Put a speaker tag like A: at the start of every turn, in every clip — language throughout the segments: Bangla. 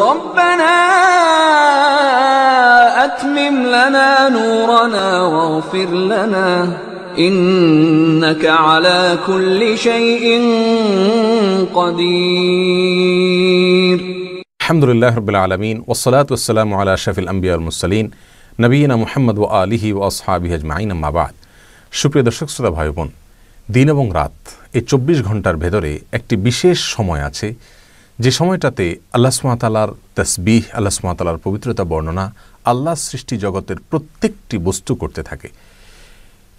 A: ربنا أتمم لنا نورنا واغفر لنا إنك على كل شيء قدير الحمد لله رب العالمين والصلاة والسلام على شفي الأنبياء المرسلين নবীনা মুহাম্মদ ও আলিহি ও আসহাবি আজমাইন আম্মাবাদ সুপ্রিয় দর্শক শ্রোতা ভাই বোন দিন এবং রাত এই চব্বিশ ঘন্টার ভেতরে একটি বিশেষ সময় আছে যে সময়টাতে আল্লাহ সুমাতালার তসবিহ আল্লাহ সুমাতালার পবিত্রতা বর্ণনা আল্লাহ সৃষ্টি জগতের প্রত্যেকটি বস্তু করতে থাকে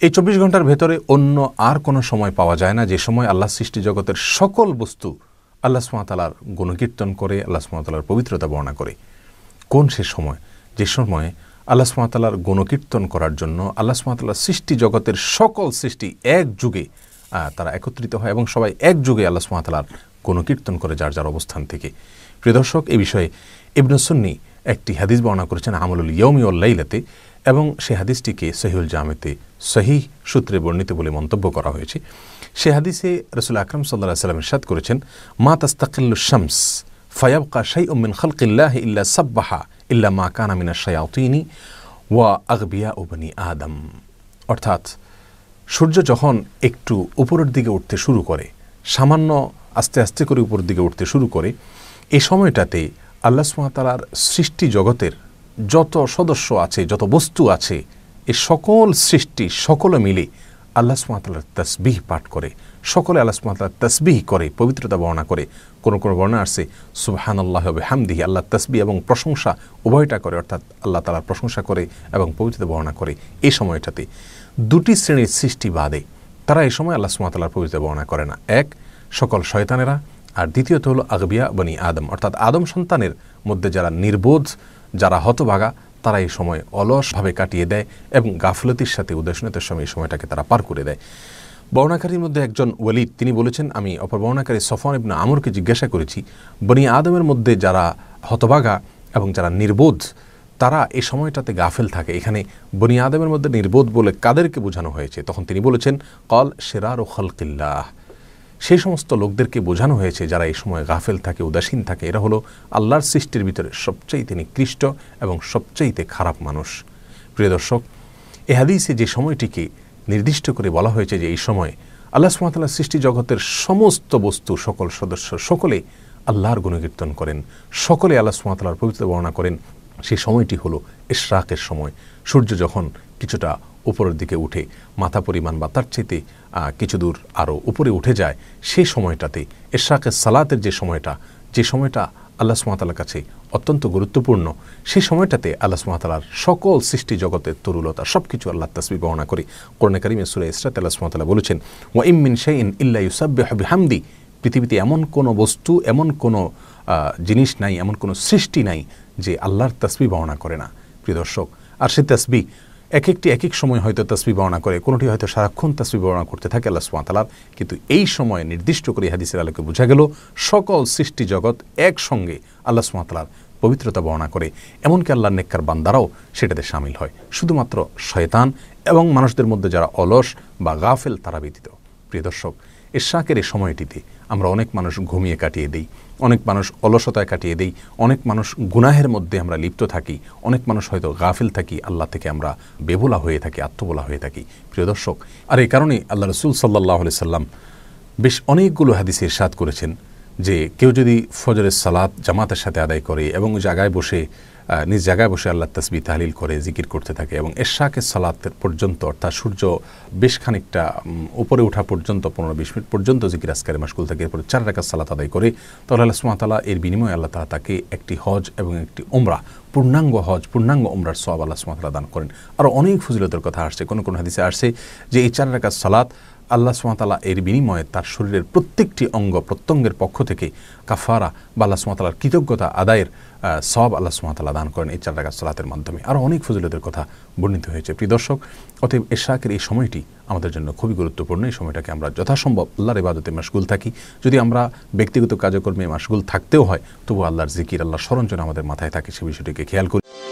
A: এই চব্বিশ ঘন্টার ভেতরে অন্য আর কোনো সময় পাওয়া যায় না যে সময় আল্লাহ সৃষ্টি জগতের সকল বস্তু আল্লাহ সুমাতালার গুণকীর্তন করে আল্লাহ সুমাতালার পবিত্রতা বর্ণনা করে কোন সে সময় যে সময়ে আল্লাহ সুমাতালার গুণকীর্তন করার জন্য আল্লাহ সুমাতালার সৃষ্টি জগতের সকল সৃষ্টি এক যুগে তারা একত্রিত হয় এবং সবাই এক যুগে আল্লাহ সুমাতালার কোনো কীর্তন করে যার যার অবস্থান থেকে প্রিয় দর্শক এ বিষয়ে ইবনসুন্নি একটি হাদিস বর্ণনা করেছেন আমলুল ইয়মি লাইলাতে এবং সে হাদিসটিকে সহিউল জামেতে সহি সূত্রে বর্ণিত বলে মন্তব্য করা হয়েছে সে হাদিসে রসুল আকরম সাল্লাহ সাল্লাম ইসাদ করেছেন মা তাস্তাকিল্লু শামস কা শাই উমিন খালকিল্লাহ ইল্লা সাব্বাহা ইল্লা মা কানামিনা শায়াউতিনি ওয়া আকবিয়া উবনি আদম অর্থাৎ সূর্য যখন একটু উপরের দিকে উঠতে শুরু করে সামান্য আস্তে আস্তে করে উপর দিকে উঠতে শুরু করে এই সময়টাতে আল্লাহ সুমাতালার সৃষ্টি জগতের যত সদস্য আছে যত বস্তু আছে এ সকল সৃষ্টি সকলে মিলে আল্লাহ সুমাতালার তসবিহ পাঠ করে সকলে আল্লাহ সুমাতালার তসবিহ করে পবিত্রতা বর্ণনা করে কোন কোনো বর্ণনা আসে সুবহান আল্লাহ হবে হামদিহি আল্লাহ তসবি এবং প্রশংসা উভয়টা করে অর্থাৎ আল্লাহ তালার প্রশংসা করে এবং পবিত্রতা বর্ণনা করে এই সময়টাতে দুটি শ্রেণীর সৃষ্টি বাদে তারা এই সময় আল্লাহ সুমাতালার পবিত্রতা বর্ণনা করে না এক সকল শয়তানেরা আর দ্বিতীয়ত হলো আগবিয়া বনি আদম অর্থাৎ আদম সন্তানের মধ্যে যারা নির্বোধ যারা হতভাগা তারা এই সময় অলসভাবে কাটিয়ে দেয় এবং গাফলতির সাথে উদাসীনতার সময় এই সময়টাকে তারা পার করে দেয় বর্ণাকারীর মধ্যে একজন ওয়ালিদ তিনি বলেছেন আমি অপর বর্ণাকারী সফন ইবনা আমরকে জিজ্ঞাসা করেছি বনি আদমের মধ্যে যারা হতভাগা এবং যারা নির্বোধ তারা এই সময়টাতে গাফেল থাকে এখানে বনি আদমের মধ্যে নির্বোধ বলে কাদেরকে বোঝানো হয়েছে তখন তিনি বলেছেন কল সেরার ও খলকিল্লাহ সেই সমস্ত লোকদেরকে বোঝানো হয়েছে যারা এই সময় গাফেল থাকে উদাসীন থাকে এরা হলো আল্লাহর সৃষ্টির ভিতরে সবচাইতে নিকৃষ্ট এবং সবচেয়েতে খারাপ মানুষ প্রিয় দর্শক এ হাদিসে যে সময়টিকে নির্দিষ্ট করে বলা হয়েছে যে এই সময় আল্লাহ সুমাতাল্লাহ সৃষ্টি জগতের সমস্ত বস্তু সকল সদস্য সকলে আল্লাহর গুণকীর্তন করেন সকলে আল্লাহ সুমাতাল্লাহর পবিত্র বর্ণনা করেন সেই সময়টি হলো ইশরাকের সময় সূর্য যখন কিছুটা উপরের দিকে উঠে মাথা পরিমাণ বা তার চেতে কিছু দূর আরও উপরে উঠে যায় সেই সময়টাতে এশাকের সালাতের যে সময়টা যে সময়টা আল্লাহ সুমাতালার কাছে অত্যন্ত গুরুত্বপূর্ণ সেই সময়টাতে আল্লাহ সুমাতালার সকল সৃষ্টি জগতের তরুলতা সব কিছু আল্লাহ তাসবি বর্ণনা করে কোরআনে কারিম সুরে ইসরাত আল্লাহ সুমাতালা বলেছেন ওয়া ইমিন শাইন ইল্লা ইউসাবি হামদি পৃথিবীতে এমন কোনো বস্তু এমন কোনো জিনিস নাই এমন কোনো সৃষ্টি নাই যে আল্লাহর তসবি বর্ণনা করে না প্রিয় দর্শক আর সে তসবি এক একটি এক এক সময় হয়তো তসবি বর্ণনা করে কোনোটি হয়তো সারাক্ষণ তসবি বর্ণনা করতে থাকে আল্লাহ সুমাতালাব কিন্তু এই সময় নির্দিষ্ট করে হাদিসের আলোকে বোঝা গেল সকল সৃষ্টি জগৎ একসঙ্গে আল্লাহ সুমাতালার পবিত্রতা বর্ণনা করে এমনকি আল্লাহ নেককার বান্দারাও সেটাতে সামিল হয় শুধুমাত্র শয়তান এবং মানুষদের মধ্যে যারা অলস বা গাফেল তারা ব্যতীত প্রিয় দর্শক এশাকের এই সময়টিতে আমরা অনেক মানুষ ঘুমিয়ে কাটিয়ে দিই অনেক মানুষ অলসতায় কাটিয়ে দিই অনেক মানুষ গুনাহের মধ্যে আমরা লিপ্ত থাকি অনেক মানুষ হয়তো গাফিল থাকি আল্লাহ থেকে আমরা বেবুলা হয়ে থাকি আত্মবোলা হয়ে থাকি প্রিয় দর্শক আর এই কারণে আল্লাহ রসুল সাল্লাহ সাল্লাম বেশ অনেকগুলো হাদিসের সাদ করেছেন যে কেউ যদি ফজরের সালাত জামাতের সাথে আদায় করে এবং জায়গায় বসে নিজ জায়গায় বসে আল্লাহ তসবি তাহলিল করে জিকির করতে থাকে এবং এরশাকের সালাত পর্যন্ত অর্থাৎ সূর্য বেশ খানিকটা উপরে ওঠা পর্যন্ত পনেরো বিশ মিনিট পর্যন্ত জিকির আসকারে মাসকুল থাকে এরপরে চার রাকাত সালাত আদায় করে তাহলে আল্লাহ সুমাতালা এর বিনিময়ে আল্লাহ তালা তাকে একটি হজ এবং একটি ওমরা পূর্ণাঙ্গ হজ পূর্ণাঙ্গ ওমরার সব আল্লাহ সুমাতালা দান করেন আরও অনেক ফজিলতের কথা আসছে কোনো কোনো হাদিসে আসছে যে এই চার রাকাত সালাত আল্লাহ সুমাতালা এর বিনিময়ে তার শরীরের প্রত্যেকটি অঙ্গ প্রত্যঙ্গের পক্ষ থেকে কাফারা বা আল্লাহ সুমাতালার কৃতজ্ঞতা আদায়ের সব আল্লাহ সুমাতালা দান করেন এই চার টাকা সলাতের মাধ্যমে আরও অনেক ফজিলতের কথা বর্ণিত হয়েছে প্রিয় দর্শক অতএব এশাকের এই সময়টি আমাদের জন্য খুবই গুরুত্বপূর্ণ এই সময়টাকে আমরা যথাসম্ভব আল্লাহর ইবাদতে মাসগুল থাকি যদি আমরা ব্যক্তিগত কাজকর্মে মাসগুল থাকতেও হয় তবু আল্লাহর জিকির আল্লাহ স্মরণ যেন আমাদের মাথায় থাকে সে বিষয়টিকে খেয়াল করি